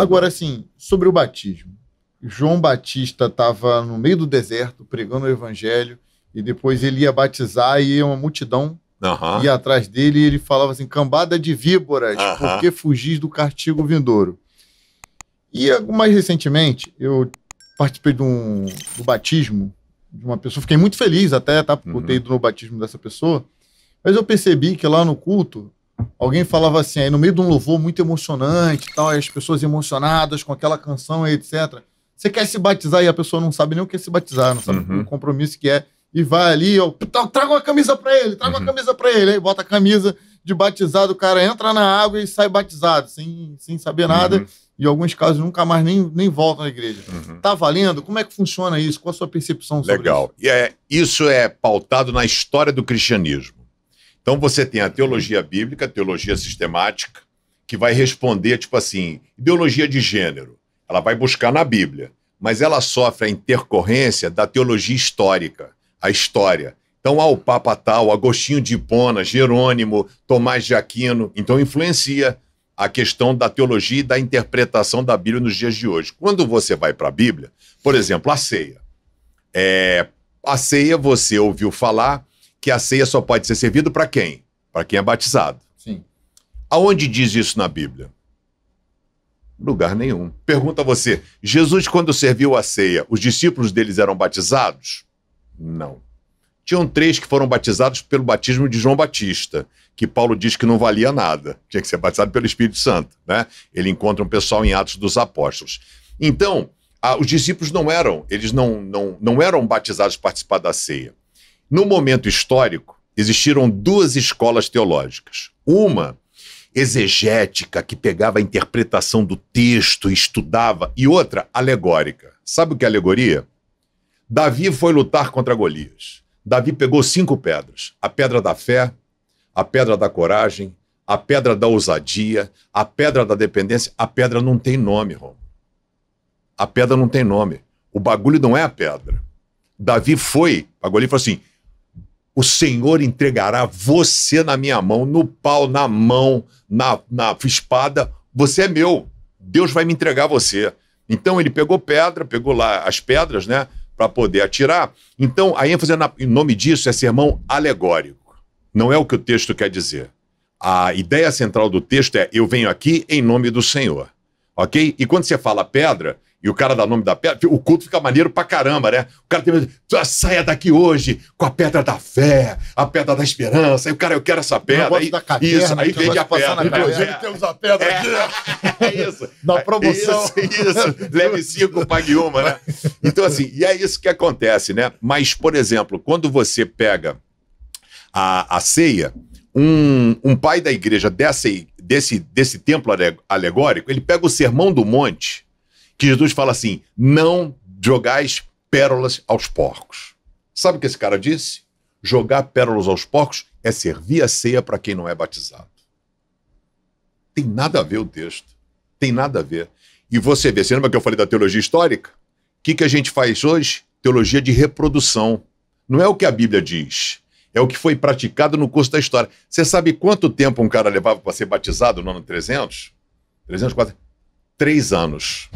Agora, assim, sobre o batismo. João Batista estava no meio do deserto pregando o evangelho e depois ele ia batizar e uma multidão uhum. ia atrás dele e ele falava assim: cambada de víboras, uhum. por que fugis do castigo vindouro? E ah, mais recentemente, eu participei de um, do batismo de uma pessoa, fiquei muito feliz até tá, por uhum. ter ido no batismo dessa pessoa, mas eu percebi que lá no culto alguém falava assim, aí no meio de um louvor muito emocionante tal, as pessoas emocionadas com aquela canção aí etc. Você quer se batizar e a pessoa não sabe nem o que é se batizar, não sabe uhum. o compromisso que é. E vai ali, ó, traga uma camisa para ele, traga uhum. uma camisa para ele. Aí bota a camisa de batizado, o cara entra na água e sai batizado, sem, sem saber nada. Uhum. E em alguns casos nunca mais nem, nem volta na igreja. Uhum. Tá valendo? Como é que funciona isso? Qual a sua percepção sobre Legal. isso? Legal. E é, isso é pautado na história do cristianismo. Então você tem a teologia bíblica, a teologia sistemática, que vai responder, tipo assim, ideologia de gênero. Ela vai buscar na Bíblia, mas ela sofre a intercorrência da teologia histórica, a história. Então há ah, o Papa Tal, Agostinho de Hipona, Jerônimo, Tomás de Aquino. Então influencia a questão da teologia e da interpretação da Bíblia nos dias de hoje. Quando você vai para a Bíblia, por exemplo, a ceia. É, a ceia, você ouviu falar, que a ceia só pode ser servida para quem? Para quem é batizado. Sim. Aonde diz isso na Bíblia? Lugar nenhum. Pergunta a você: Jesus, quando serviu a ceia, os discípulos deles eram batizados? Não. Tinham três que foram batizados pelo batismo de João Batista, que Paulo diz que não valia nada, tinha que ser batizado pelo Espírito Santo. Né? Ele encontra um pessoal em Atos dos Apóstolos. Então, os discípulos não eram, eles não, não, não eram batizados para participar da ceia. No momento histórico, existiram duas escolas teológicas. Uma exegética, que pegava a interpretação do texto, estudava, e outra alegórica. Sabe o que é alegoria? Davi foi lutar contra Golias. Davi pegou cinco pedras: a pedra da fé, a pedra da coragem, a pedra da ousadia, a pedra da dependência. A pedra não tem nome, Romo. A pedra não tem nome. O bagulho não é a pedra. Davi foi para Golias e falou assim: o Senhor entregará você na minha mão, no pau, na mão, na, na espada. Você é meu. Deus vai me entregar você. Então ele pegou pedra, pegou lá as pedras, né? Para poder atirar. Então a ênfase na, em nome disso é sermão alegórico. Não é o que o texto quer dizer. A ideia central do texto é: eu venho aqui em nome do Senhor. Ok? E quando você fala pedra, e o cara dá nome da pedra, o culto fica maneiro pra caramba, né? O cara tem ah, saia daqui hoje com a pedra da fé, a pedra da esperança. Aí o cara, eu quero essa pedra. Aí, caverna, isso, aí né, vende a pedra. Na caverna, é. temos a pedra é, né? é isso. Na promoção. Isso, isso. Leve cinco, pague uma, né? Então, assim, e é isso que acontece, né? Mas, por exemplo, quando você pega a, a ceia, um, um pai da igreja dessa, desse, desse templo alegórico, ele pega o sermão do monte que Jesus fala assim: não jogais pérolas aos porcos. Sabe o que esse cara disse? Jogar pérolas aos porcos é servir a ceia para quem não é batizado. Tem nada a ver o texto. Tem nada a ver. E você vê, você lembra que eu falei da teologia histórica? O que, que a gente faz hoje? Teologia de reprodução. Não é o que a Bíblia diz. É o que foi praticado no curso da história. Você sabe quanto tempo um cara levava para ser batizado no ano 300? 300, 400? Três anos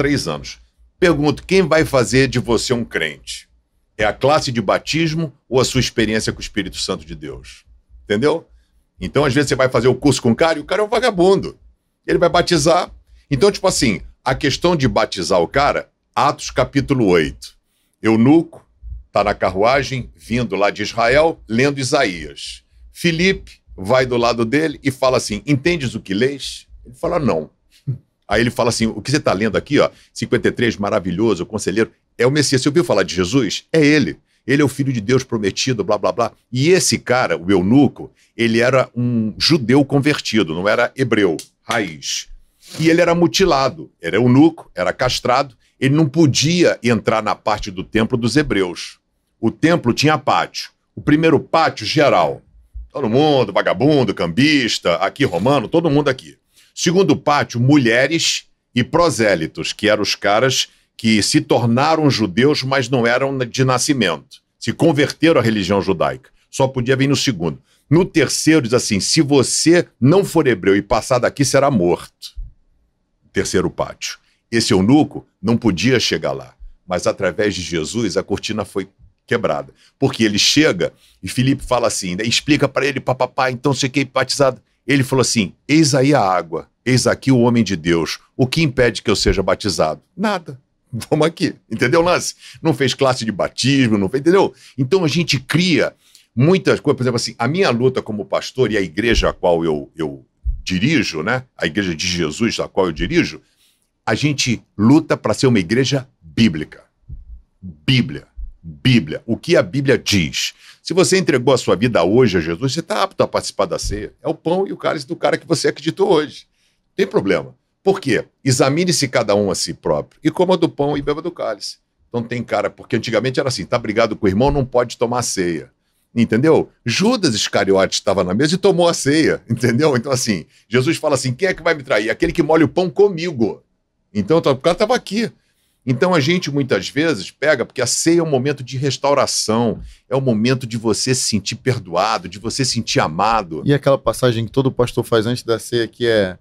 três anos. Pergunto: quem vai fazer de você um crente? É a classe de batismo ou a sua experiência com o Espírito Santo de Deus? Entendeu? Então, às vezes, você vai fazer o curso com o cara e o cara é um vagabundo. Ele vai batizar. Então, tipo assim, a questão de batizar o cara, Atos capítulo 8. Eunuco está na carruagem, vindo lá de Israel, lendo Isaías. Filipe vai do lado dele e fala assim: Entendes o que lês? Ele fala: Não. Aí ele fala assim: o que você está lendo aqui, ó, 53, maravilhoso, conselheiro, é o Messias. Você ouviu falar de Jesus? É ele. Ele é o filho de Deus prometido, blá, blá, blá. E esse cara, o eunuco, ele era um judeu convertido, não era hebreu, raiz. E ele era mutilado, era eunuco, era castrado, ele não podia entrar na parte do templo dos hebreus. O templo tinha pátio. O primeiro pátio geral. Todo mundo, vagabundo, cambista, aqui romano, todo mundo aqui. Segundo pátio, mulheres e prosélitos, que eram os caras que se tornaram judeus, mas não eram de nascimento. Se converteram à religião judaica. Só podia vir no segundo. No terceiro, diz assim: se você não for hebreu e passar daqui, será morto. Terceiro pátio. Esse eunuco não podia chegar lá. Mas através de Jesus, a cortina foi quebrada. Porque ele chega e Filipe fala assim, né, explica para ele, papapá, então você que batizado. Ele falou assim: Eis aí a água, eis aqui o homem de Deus. O que impede que eu seja batizado? Nada. Vamos aqui. Entendeu, Lance? Não fez classe de batismo, não fez, entendeu? Então a gente cria muitas coisas. Por exemplo, assim, a minha luta como pastor e a igreja a qual eu, eu dirijo, né? A igreja de Jesus a qual eu dirijo, a gente luta para ser uma igreja bíblica. Bíblia. Bíblia. O que a Bíblia diz? Se você entregou a sua vida hoje a Jesus, você está apto a participar da ceia. É o pão e o cálice do cara que você acreditou hoje. Não tem problema. Por quê? Examine-se cada um a si próprio e coma do pão e beba do cálice. Então tem cara, porque antigamente era assim, tá brigado com o irmão, não pode tomar ceia. Entendeu? Judas Iscariote estava na mesa e tomou a ceia, entendeu? Então assim, Jesus fala assim, quem é que vai me trair? Aquele que molha o pão comigo. Então tá, o cara estava aqui. Então a gente muitas vezes pega, porque a ceia é um momento de restauração, é um momento de você se sentir perdoado, de você se sentir amado. E aquela passagem que todo pastor faz antes da ceia que é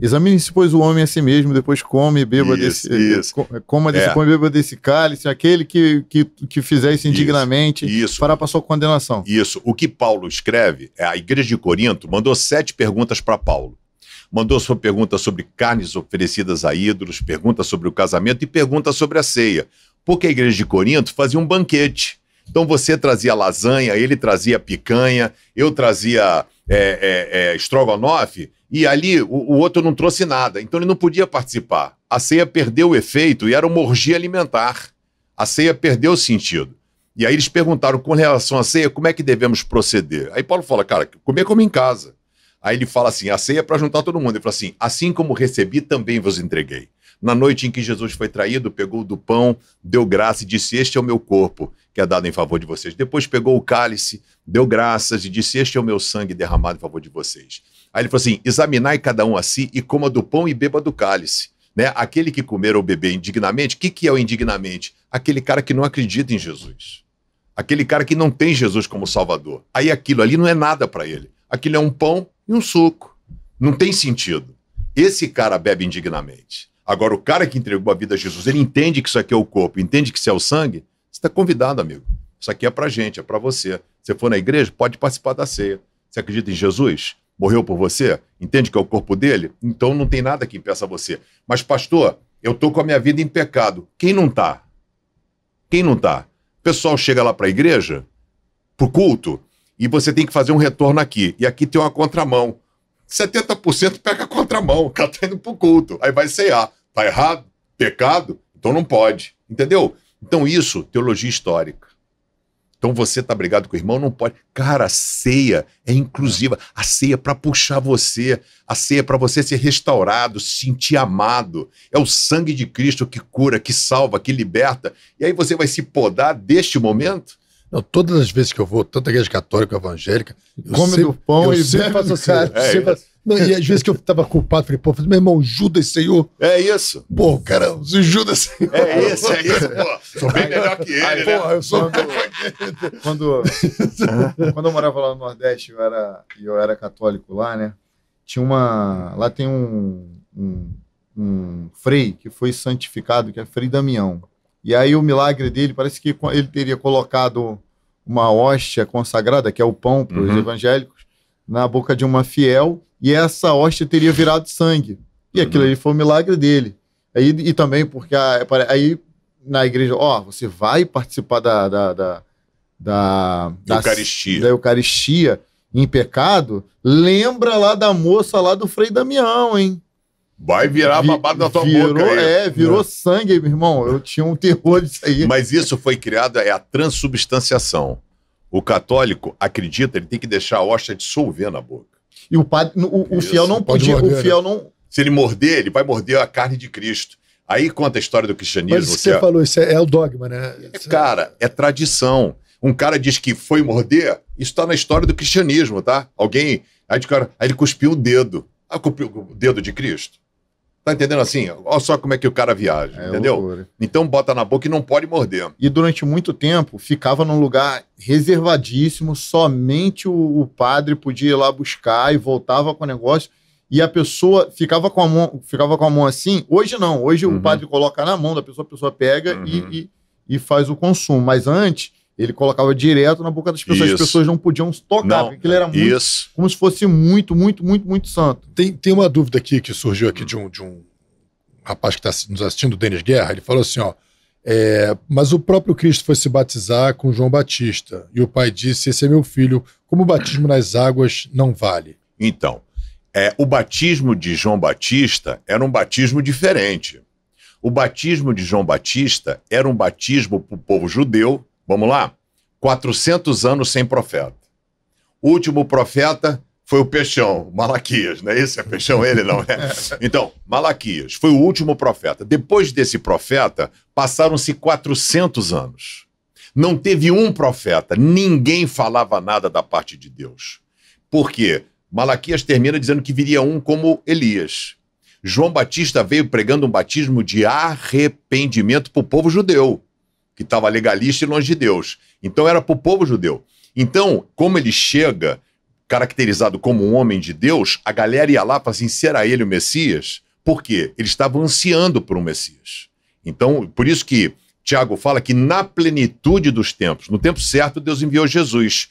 Examine-se, pois, o homem a si mesmo, depois come e beba isso, desse. Eh, isso. Eh, coma desse, é. come e beba desse cálice, aquele que, que, que fizer isso indignamente isso. fará para sua condenação. Isso. O que Paulo escreve, é a igreja de Corinto mandou sete perguntas para Paulo mandou sua pergunta sobre carnes oferecidas a ídolos, pergunta sobre o casamento e pergunta sobre a ceia. Porque a igreja de Corinto fazia um banquete. Então você trazia lasanha, ele trazia picanha, eu trazia é, é, é, estrogonofe, e ali o, o, outro não trouxe nada. Então ele não podia participar. A ceia perdeu o efeito e era uma orgia alimentar. A ceia perdeu o sentido. E aí eles perguntaram com relação à ceia, como é que devemos proceder? Aí Paulo fala, cara, comer como em casa. Aí ele fala assim: a ceia é para juntar todo mundo. Ele fala assim: assim como recebi, também vos entreguei. Na noite em que Jesus foi traído, pegou do pão, deu graça e disse: Este é o meu corpo, que é dado em favor de vocês. Depois pegou o cálice, deu graças e disse: Este é o meu sangue derramado em favor de vocês. Aí ele falou assim: examinai cada um a si e coma do pão e beba do cálice. Né? Aquele que comer ou beber indignamente, o que, que é o indignamente? Aquele cara que não acredita em Jesus. Aquele cara que não tem Jesus como Salvador. Aí aquilo ali não é nada para ele. Aquilo é um pão e um suco. Não tem sentido. Esse cara bebe indignamente. Agora, o cara que entregou a vida a Jesus, ele entende que isso aqui é o corpo, entende que isso é o sangue, você está convidado, amigo. Isso aqui é para gente, é para você. Você for na igreja, pode participar da ceia. Você acredita em Jesus? Morreu por você? Entende que é o corpo dele? Então não tem nada que impeça você. Mas, pastor, eu tô com a minha vida em pecado. Quem não tá? Quem não tá? O pessoal chega lá para a igreja, o culto, e você tem que fazer um retorno aqui. E aqui tem uma contramão. 70% pega a contramão, o cara tá indo pro culto. Aí vai ceiar. Tá errado? Pecado? Então não pode. Entendeu? Então isso, teologia histórica. Então você tá brigado com o irmão, não pode. Cara, a ceia é inclusiva. A ceia é para puxar você, a ceia é para você ser restaurado, sentir amado. É o sangue de Cristo que cura, que salva, que liberta. E aí você vai se podar deste momento não, todas as vezes que eu vou, tanto a igreja católica, evangélica, eu come sempre, do pão eu e sempre faço assim. É, sempre, Não, e às vezes que eu tava culpado, falei, pô, falei, meu irmão, Judas Senhor. É isso. Pô, cara, Judas Senhor. É isso, é isso, pô. Sou bem melhor que ele. Aí, né? Porra, eu sou quando, quando, quando eu morava lá no Nordeste, eu era, eu era católico lá, né? Tinha uma. Lá tem um, um, um frei que foi santificado, que é Frei Damião. E aí o milagre dele, parece que ele teria colocado uma hóstia consagrada, que é o pão para os uhum. evangélicos, na boca de uma fiel, e essa hóstia teria virado sangue. E uhum. aquilo ali foi o milagre dele. Aí, e também porque a, aí na igreja, ó, você vai participar da, da, da, da, da Eucaristia. da Eucaristia em pecado, lembra lá da moça lá do Frei Damião, hein? Vai virar babado na tua virou, boca. É, virou é. sangue, meu irmão. Eu tinha um terror disso aí. Mas isso foi criado, é a transubstanciação. O católico acredita, ele tem que deixar a hóstia dissolver na boca. E o padre, o, o fiel não podia, o né? fiel não... Se ele morder, ele vai morder a carne de Cristo. Aí conta a história do cristianismo. Mas isso você é... falou, isso é, é, o dogma, né? É, cara, é tradição. Um cara diz que foi morder, isso tá na história do cristianismo, tá? Alguém, aí, cara, aí ele cuspiu o dedo. Ah, cuspiu o dedo de Cristo? Tá entendendo assim? Olha só como é que o cara viaja, é entendeu? Loucura. Então bota na boca e não pode morder. E durante muito tempo ficava num lugar reservadíssimo, somente o, o padre podia ir lá buscar e voltava com o negócio. E a pessoa ficava com a mão, ficava com a mão assim. Hoje não, hoje uhum. o padre coloca na mão da pessoa, a pessoa pega uhum. e, e, e faz o consumo. Mas antes ele colocava direto na boca das pessoas. Isso. As pessoas não podiam tocar, não, porque ele era muito. Isso. Como se fosse muito, muito, muito, muito santo. Tem, tem uma dúvida aqui que surgiu aqui de um, de um rapaz que está nos assistindo, o Denis Guerra. Ele falou assim: ó. É, mas o próprio Cristo foi se batizar com João Batista. E o pai disse: Esse é meu filho, como o batismo nas águas não vale. Então, é, o batismo de João Batista era um batismo diferente. O batismo de João Batista era um batismo para o povo judeu Vamos lá? 400 anos sem profeta. O último profeta foi o Peixão, Malaquias, não é isso? É Peixão ele, não é? Então, Malaquias foi o último profeta. Depois desse profeta, passaram-se 400 anos. Não teve um profeta, ninguém falava nada da parte de Deus. Por quê? Malaquias termina dizendo que viria um como Elias. João Batista veio pregando um batismo de arrependimento para o povo judeu que estava legalista e longe de Deus. Então era para o povo judeu. Então, como ele chega caracterizado como um homem de Deus, a galera ia lá para assim, será ele o Messias? Por quê? Ele estava ansiando por um Messias. Então, por isso que Tiago fala que na plenitude dos tempos, no tempo certo, Deus enviou Jesus.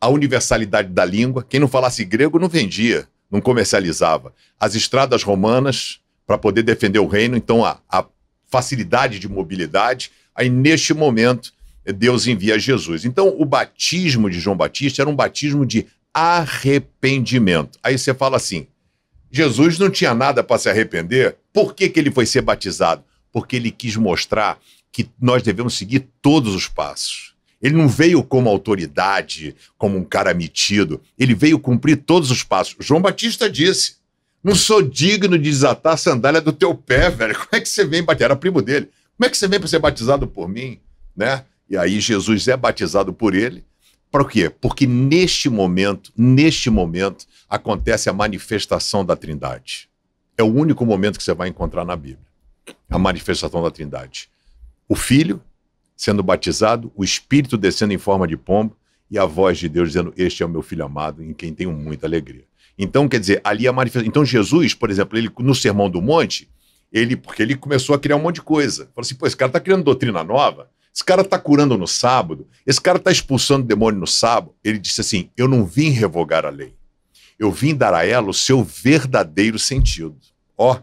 A universalidade da língua, quem não falasse grego não vendia, não comercializava. As estradas romanas para poder defender o reino, então a, a facilidade de mobilidade Aí, neste momento, Deus envia Jesus. Então, o batismo de João Batista era um batismo de arrependimento. Aí você fala assim: Jesus não tinha nada para se arrepender, por que, que ele foi ser batizado? Porque ele quis mostrar que nós devemos seguir todos os passos. Ele não veio como autoridade, como um cara metido. Ele veio cumprir todos os passos. João Batista disse: Não sou digno de desatar a sandália do teu pé, velho. Como é que você vem bater? Era primo dele. Como é que você vem para ser batizado por mim? Né? E aí Jesus é batizado por ele. Para o quê? Porque neste momento, neste momento, acontece a manifestação da Trindade. É o único momento que você vai encontrar na Bíblia a manifestação da Trindade. O Filho sendo batizado, o Espírito descendo em forma de pombo e a voz de Deus dizendo: Este é o meu filho amado, em quem tenho muita alegria. Então, quer dizer, ali a manifestação. Então, Jesus, por exemplo, ele no Sermão do Monte, ele, porque ele começou a criar um monte de coisa. Falou assim, pô, esse cara tá criando doutrina nova, esse cara tá curando no sábado, esse cara tá expulsando o demônio no sábado. Ele disse assim: eu não vim revogar a lei, eu vim dar a ela o seu verdadeiro sentido. Ó,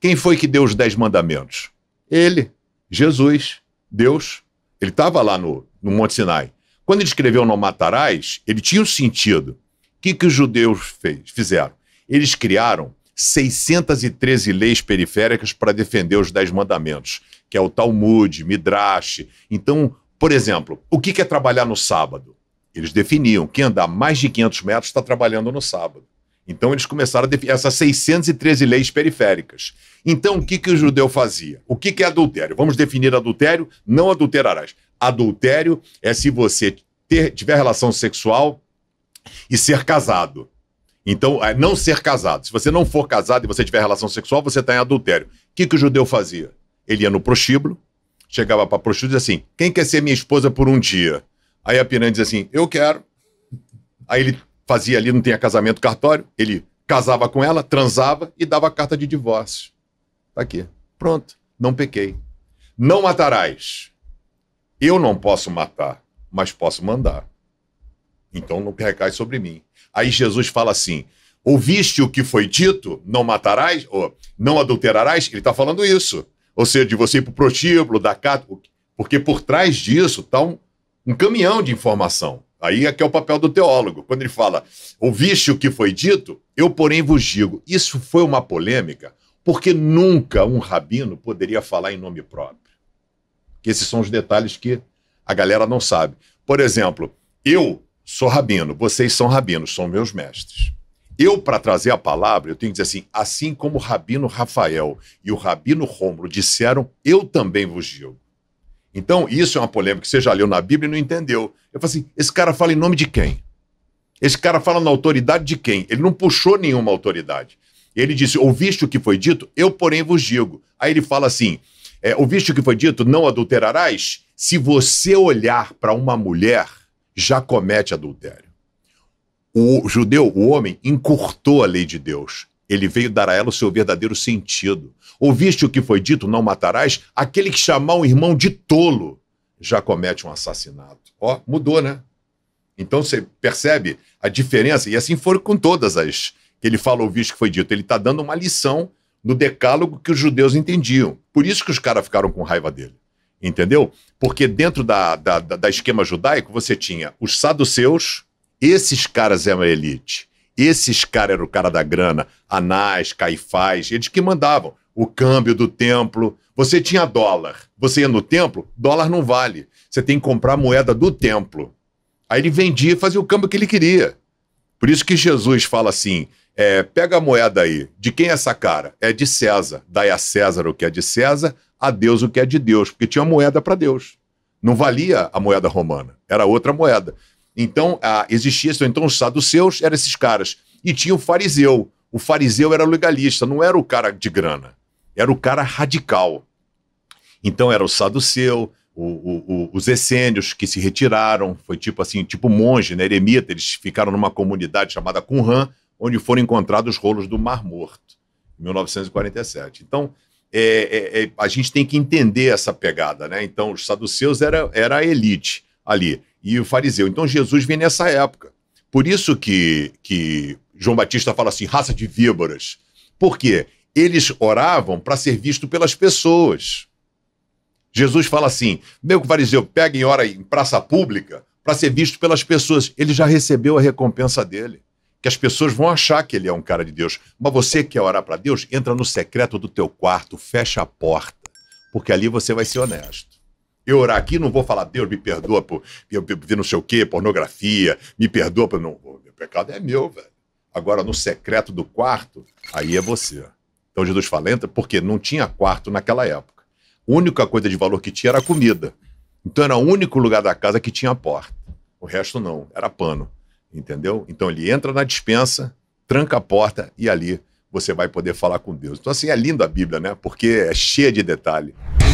quem foi que deu os dez mandamentos? Ele, Jesus, Deus. Ele estava lá no, no Monte Sinai. Quando ele escreveu Não Matarás, ele tinha um sentido. O que, que os judeus fez, fizeram? Eles criaram 613 leis periféricas para defender os Dez Mandamentos, que é o Talmud, Midrash. Então, por exemplo, o que é trabalhar no sábado? Eles definiam que andar mais de 500 metros está trabalhando no sábado. Então eles começaram a definir essas 613 leis periféricas. Então o que, que o judeu fazia? O que, que é adultério? Vamos definir adultério, não adulterarás. Adultério é se você ter, tiver relação sexual e ser casado. Então, é, não ser casado. Se você não for casado e você tiver relação sexual, você está em adultério. O que, que o judeu fazia? Ele ia no prostíbulo, chegava para a prostituta e dizia assim: quem quer ser minha esposa por um dia? Aí a piranha dizia assim: eu quero. Aí ele fazia ali, não tinha casamento cartório, ele casava com ela, transava e dava a carta de divórcio. Está aqui. Pronto, não pequei. Não matarás. Eu não posso matar, mas posso mandar então não recai sobre mim. Aí Jesus fala assim: ouviste o que foi dito, não matarás, ou não adulterarás? Ele está falando isso. Ou seja, de você ir para o prostíbulo, da cata, porque por trás disso está um, um caminhão de informação. Aí é que é o papel do teólogo. Quando ele fala, ouviste o que foi dito, eu, porém, vos digo. Isso foi uma polêmica, porque nunca um rabino poderia falar em nome próprio. Que esses são os detalhes que a galera não sabe. Por exemplo, eu sou rabino, vocês são rabinos, são meus mestres. Eu, para trazer a palavra, eu tenho que dizer assim: assim como o rabino Rafael e o rabino Rômulo disseram, eu também vos digo. Então, isso é uma polêmica que você já leu na Bíblia e não entendeu. Eu falo assim: esse cara fala em nome de quem? Esse cara fala na autoridade de quem? Ele não puxou nenhuma autoridade. Ele disse: Ouviste o que foi dito? Eu, porém, vos digo. Aí ele fala assim: é, Ouviste o que foi dito? Não adulterarás? Se você olhar para uma mulher já comete adultério. O judeu, o homem, encurtou a lei de Deus. Ele veio dar a ela o seu verdadeiro sentido. Ouviste o que foi dito, não matarás? Aquele que chamar um irmão de tolo já comete um assassinato. Ó, mudou, né? Então você percebe a diferença, e assim foram com todas as que ele fala, ouviste o que foi dito. Ele está dando uma lição no decálogo que os judeus entendiam. Por isso que os caras ficaram com raiva dele entendeu? Porque dentro da, da, da, da esquema judaico você tinha os saduceus, esses caras eram a elite, esses caras eram o cara da grana, Anás, Caifás, eles que mandavam o câmbio do templo. Você tinha dólar, você ia no templo, dólar não vale, você tem que comprar moeda do templo. Aí ele vendia e fazia o câmbio que ele queria. Por isso que Jesus fala assim: é, pega a moeda aí, de quem é essa cara? É de César. Dai a César o que é de César, a Deus o que é de Deus, porque tinha moeda para Deus. Não valia a moeda romana, era outra moeda. Então, a, ah, existia isso. Então, os saduceus eram esses caras. E tinha o fariseu. O fariseu era legalista, não era o cara de grana, era o cara radical. Então, era o saduceu, o, o, o, os essênios que se retiraram, foi tipo assim, tipo monge, né, eremita, eles ficaram numa comunidade chamada Qumran, onde foram encontrados os rolos do Mar Morto, em 1947. Então, é, é, é, a gente tem que entender essa pegada, né? Então, os saduceus era, era a elite ali, e o fariseu. Então, Jesus vem nessa época. Por isso que, que João Batista fala assim, raça de víboras. Por quê? Eles oravam para ser visto pelas pessoas. Jesus fala assim, meu fariseu, pega e ora em praça pública para ser visto pelas pessoas. Ele já recebeu a recompensa dele que as pessoas vão achar que ele é um cara de Deus. Mas você quer orar para Deus? Entra no secreto do teu quarto, fecha a porta, porque ali você vai ser honesto. Eu orar aqui não vou falar, Deus, me perdoa por eu não sei o quê, pornografia, me perdoa por não, meu pecado é meu, velho. Agora no secreto do quarto, aí é você. Então Jesus fala, entra, porque não tinha quarto naquela época. A única coisa de valor que tinha era a comida. Então era o único lugar da casa que tinha porta. O resto não, era pano entendeu? Então ele entra na dispensa, tranca a porta e ali você vai poder falar com Deus. Então, assim, é linda a Bíblia, né? Porque é cheia de detalhes